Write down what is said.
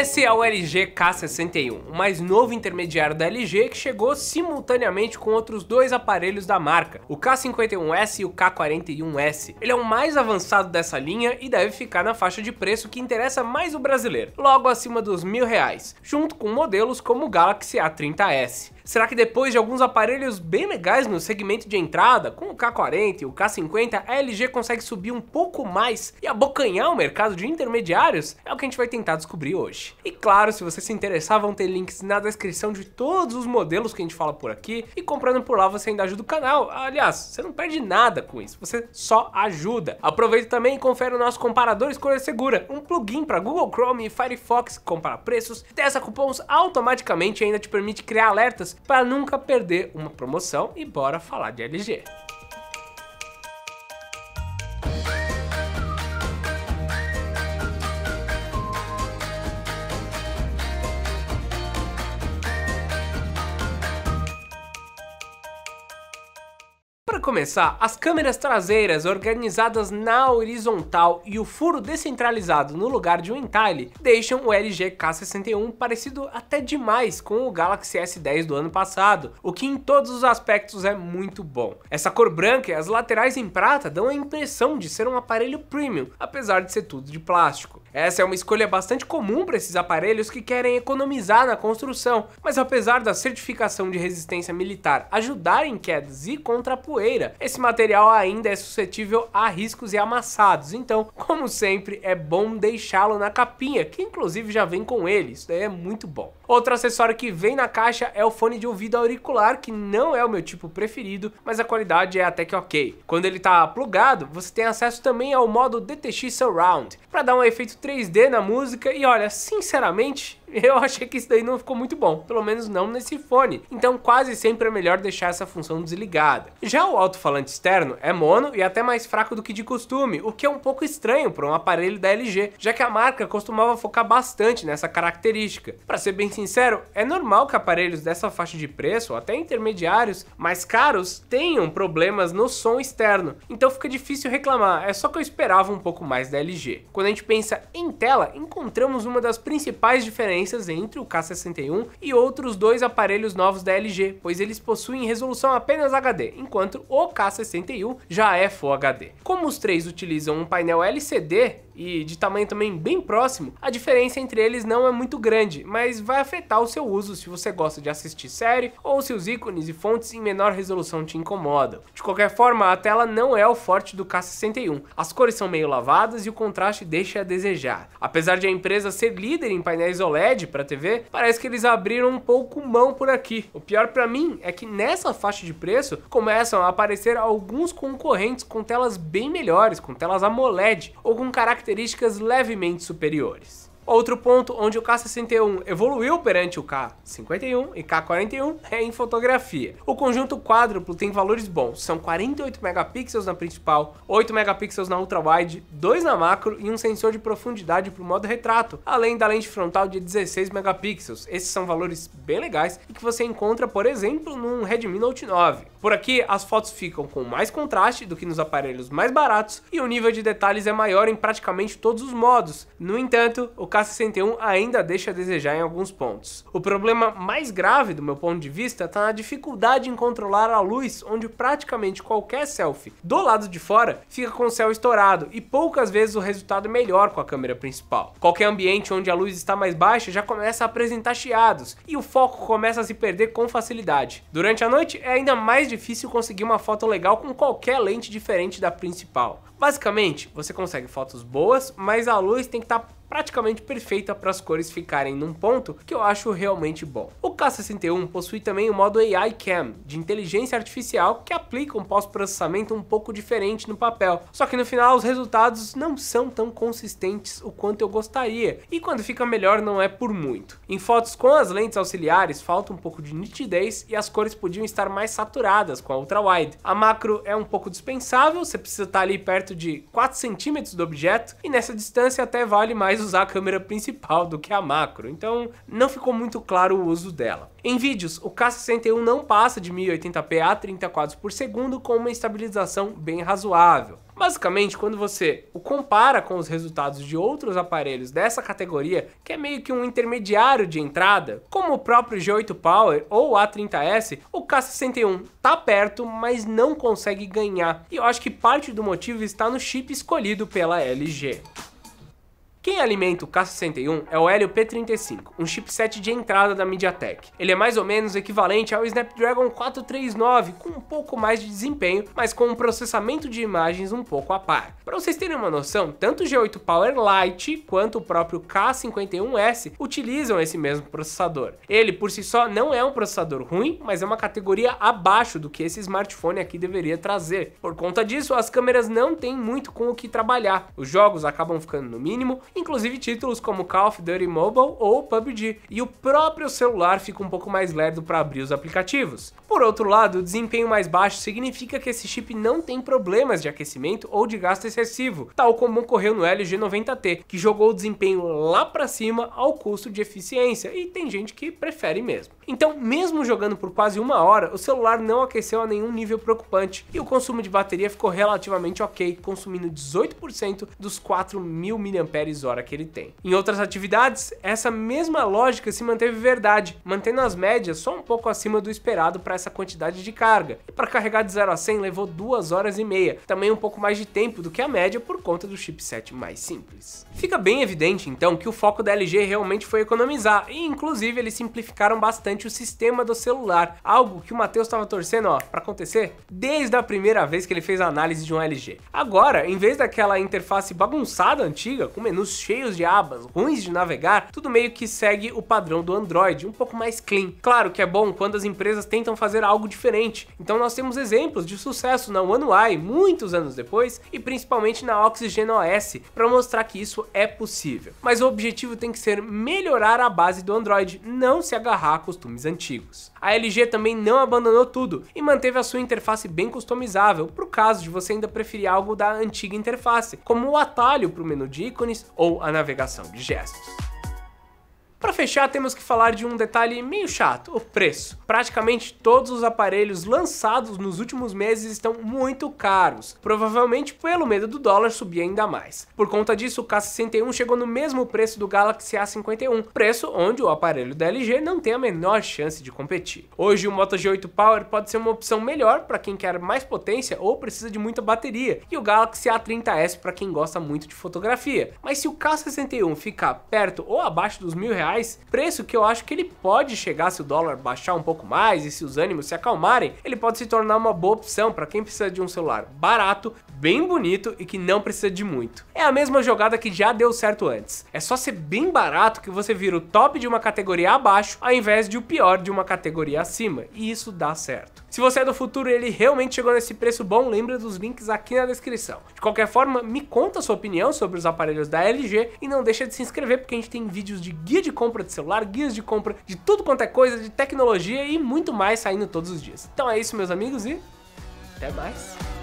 Esse é o LG K61, o mais novo intermediário da LG que chegou simultaneamente com outros dois aparelhos da marca, o K51S e o K41S. Ele é o mais avançado dessa linha e deve ficar na faixa de preço que interessa mais o brasileiro, logo acima dos mil reais, junto com modelos como o Galaxy A30s. Será que depois de alguns aparelhos bem legais no segmento de entrada, como o K40 e o K50, a LG consegue subir um pouco mais e abocanhar o mercado de intermediários? É o que a gente vai tentar descobrir hoje. E claro, se você se interessar, vão ter links na descrição de todos os modelos que a gente fala por aqui, e comprando por lá você ainda ajuda o canal. Aliás, você não perde nada com isso, você só ajuda. Aproveita também e confere o nosso comparador escolha segura, um plugin para Google Chrome e Firefox que compara preços, testa cupons automaticamente e ainda te permite criar alertas para nunca perder uma promoção e bora falar de LG. começar, as câmeras traseiras organizadas na horizontal e o furo descentralizado no lugar de um entalhe deixam o LG K61 parecido até demais com o Galaxy S10 do ano passado, o que em todos os aspectos é muito bom. Essa cor branca e as laterais em prata dão a impressão de ser um aparelho premium, apesar de ser tudo de plástico. Essa é uma escolha bastante comum para esses aparelhos que querem economizar na construção, mas apesar da certificação de resistência militar ajudar em quedas e contra poeira, esse material ainda é suscetível a riscos e amassados, então, como sempre, é bom deixá-lo na capinha, que inclusive já vem com ele, isso daí é muito bom. Outro acessório que vem na caixa é o fone de ouvido auricular, que não é o meu tipo preferido, mas a qualidade é até que ok. Quando ele está plugado, você tem acesso também ao modo DTX Surround, para dar um efeito 3D na música e olha, sinceramente, Eu achei que isso daí não ficou muito bom, pelo menos não nesse fone. Então quase sempre é melhor deixar essa função desligada. Já o alto-falante externo é mono e até mais fraco do que de costume, o que é um pouco estranho para um aparelho da LG, já que a marca costumava focar bastante nessa característica. Para ser bem sincero, é normal que aparelhos dessa faixa de preço, ou até intermediários, mais caros, tenham problemas no som externo. Então fica difícil reclamar, é só que eu esperava um pouco mais da LG. Quando a gente pensa em tela, encontramos uma das principais diferenças diferenças entre o K61 e outros dois aparelhos novos da LG, pois eles possuem resolução apenas HD, enquanto o K61 já é Full HD. Como os três utilizam um painel LCD, e de tamanho também bem próximo, a diferença entre eles não é muito grande, mas vai afetar o seu uso se você gosta de assistir série ou se os ícones e fontes em menor resolução te incomodam. De qualquer forma, a tela não é o forte do K61. As cores são meio lavadas e o contraste deixa a desejar. Apesar de a empresa ser líder em painéis OLED para TV, parece que eles abriram um pouco mão por aqui. O pior para mim é que nessa faixa de preço começam a aparecer alguns concorrentes com telas bem melhores, com telas AMOLED ou com características características levemente superiores. Outro ponto onde o K61 evoluiu perante o K51 e K41 é em fotografia. O conjunto quádruplo tem valores bons, são 48 megapixels na principal, 8 megapixels na ultrawide, 2 na macro e um sensor de profundidade para o modo retrato, além da lente frontal de 16 megapixels. Esses são valores bem legais e que você encontra, por exemplo, num Redmi Note 9. Por aqui, as fotos ficam com mais contraste do que nos aparelhos mais baratos e o nível de detalhes é maior em praticamente todos os modos. No entanto, o K 61 ainda deixa a desejar em alguns pontos. O problema mais grave, do meu ponto de vista, está na dificuldade em controlar a luz, onde praticamente qualquer selfie do lado de fora fica com o céu estourado e poucas vezes o resultado é melhor com a câmera principal. Qualquer ambiente onde a luz está mais baixa já começa a apresentar chiados e o foco começa a se perder com facilidade. Durante a noite é ainda mais difícil conseguir uma foto legal com qualquer lente diferente da principal. Basicamente, você consegue fotos boas, mas a luz tem que estar tá praticamente perfeita para as cores ficarem num ponto que eu acho realmente bom. O K61 possui também o modo AI Cam, de inteligência artificial, que aplica um pós-processamento um pouco diferente no papel, só que no final os resultados não são tão consistentes o quanto eu gostaria, e quando fica melhor não é por muito. Em fotos com as lentes auxiliares falta um pouco de nitidez e as cores podiam estar mais saturadas com a ultra-wide. A macro é um pouco dispensável, você precisa estar ali perto de 4 cm do objeto, e nessa distância até vale mais mais usar a câmera principal do que a macro, então não ficou muito claro o uso dela. Em vídeos, o K61 não passa de 1080p a 30 quadros por segundo com uma estabilização bem razoável. Basicamente, quando você o compara com os resultados de outros aparelhos dessa categoria, que é meio que um intermediário de entrada, como o próprio G8 Power ou A30S, o K61 tá perto, mas não consegue ganhar. E eu acho que parte do motivo está no chip escolhido pela LG. Quem alimenta o K61 é o Helio P35, um chipset de entrada da MediaTek. Ele é mais ou menos equivalente ao Snapdragon 439, com um pouco mais de desempenho, mas com um processamento de imagens um pouco a par. Para vocês terem uma noção, tanto o G8 Power Lite quanto o próprio K51S utilizam esse mesmo processador. Ele por si só não é um processador ruim, mas é uma categoria abaixo do que esse smartphone aqui deveria trazer. Por conta disso, as câmeras não têm muito com o que trabalhar. Os jogos acabam ficando no mínimo inclusive títulos como Call of Duty Mobile ou PUBG, e o próprio celular fica um pouco mais lerdo para abrir os aplicativos. Por outro lado, o desempenho mais baixo significa que esse chip não tem problemas de aquecimento ou de gasto excessivo, tal como ocorreu no LG 90T, que jogou o desempenho lá para cima ao custo de eficiência, e tem gente que prefere mesmo. Então, mesmo jogando por quase uma hora, o celular não aqueceu a nenhum nível preocupante e o consumo de bateria ficou relativamente ok, consumindo 18% dos 4.000 mAh hora que ele tem. Em outras atividades, essa mesma lógica se manteve verdade, mantendo as médias só um pouco acima do esperado para essa quantidade de carga. E para carregar de 0 a 100 levou 2 horas e meia, também um pouco mais de tempo do que a média por conta do chipset mais simples. Fica bem evidente então que o foco da LG realmente foi economizar e inclusive eles simplificaram bastante o sistema do celular, algo que o Matheus estava torcendo ó para acontecer desde a primeira vez que ele fez a análise de um LG. Agora, em vez daquela interface bagunçada antiga com menus cheios de abas, ruins de navegar, tudo meio que segue o padrão do Android, um pouco mais clean. Claro que é bom quando as empresas tentam fazer algo diferente, então nós temos exemplos de sucesso na One UI muitos anos depois e principalmente na Oxygen OS para mostrar que isso é possível. Mas o objetivo tem que ser melhorar a base do Android, não se agarrar a costumes antigos. A LG também não abandonou tudo e manteve a sua interface bem customizável, para o caso de você ainda preferir algo da antiga interface, como o atalho para o menu de ícones ou a navegação de gestos. Para fechar, temos que falar de um detalhe meio chato, o preço. Praticamente todos os aparelhos lançados nos últimos meses estão muito caros, provavelmente pelo medo do dólar subir ainda mais. Por conta disso, o K61 chegou no mesmo preço do Galaxy A51, preço onde o aparelho da LG não tem a menor chance de competir. Hoje o Moto G8 Power pode ser uma opção melhor para quem quer mais potência ou precisa de muita bateria, e o Galaxy A30s para quem gosta muito de fotografia. Mas se o K61 ficar perto ou abaixo dos mil reais, reais, preço que eu acho que ele pode chegar se o dólar baixar um pouco mais e se os ânimos se acalmarem, ele pode se tornar uma boa opção para quem precisa de um celular barato, bem bonito e que não precisa de muito. É a mesma jogada que já deu certo antes. É só ser bem barato que você vira o top de uma categoria abaixo, ao invés de o pior de uma categoria acima, e isso dá certo. Se você é do futuro e ele realmente chegou nesse preço bom, lembra dos links aqui na descrição. De qualquer forma, me conta a sua opinião sobre os aparelhos da LG e não deixa de se inscrever porque a gente tem vídeos de guia de compra de celular, guias de compra de tudo quanto é coisa, de tecnologia e muito mais saindo todos os dias. Então é isso, meus amigos, e até mais!